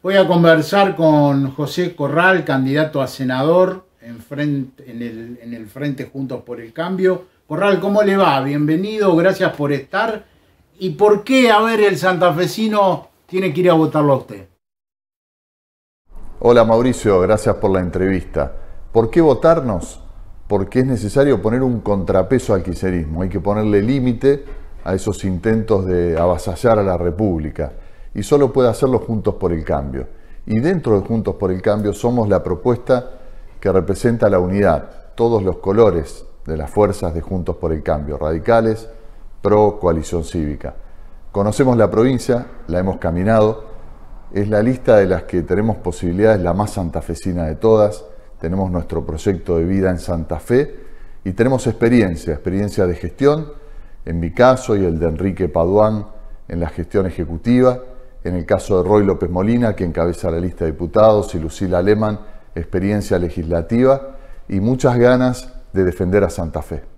Voy a conversar con José Corral, candidato a senador en, el, Frente Juntos por el Cambio. Corral, ¿cómo le va? Bienvenido, gracias por estar. ¿Y por qué, a ver, el santafesino tiene que ir a votarlo a usted? Hola Mauricio, gracias por la entrevista. ¿Por qué votarnos? Porque es necesario poner un contrapeso al quiserismo, hay que ponerle límite a esos intentos de avasallar a la República y solo puede hacerlo juntos por el cambio. Y dentro de Juntos por el Cambio somos la propuesta que representa la unidad, todos los colores de las fuerzas de Juntos por el Cambio, radicales, pro, coalición cívica. Conocemos la provincia, la hemos caminado, es la lista de las que tenemos posibilidades la más santafesina de todas, tenemos nuestro proyecto de vida en Santa Fe y tenemos experiencia, experiencia de gestión, en mi caso y el de Enrique Paduán en la gestión ejecutiva, en el caso de Roy López Molina, que encabeza la lista de diputados, y Lucila Alemán, experiencia legislativa y muchas ganas de defender a Santa Fe.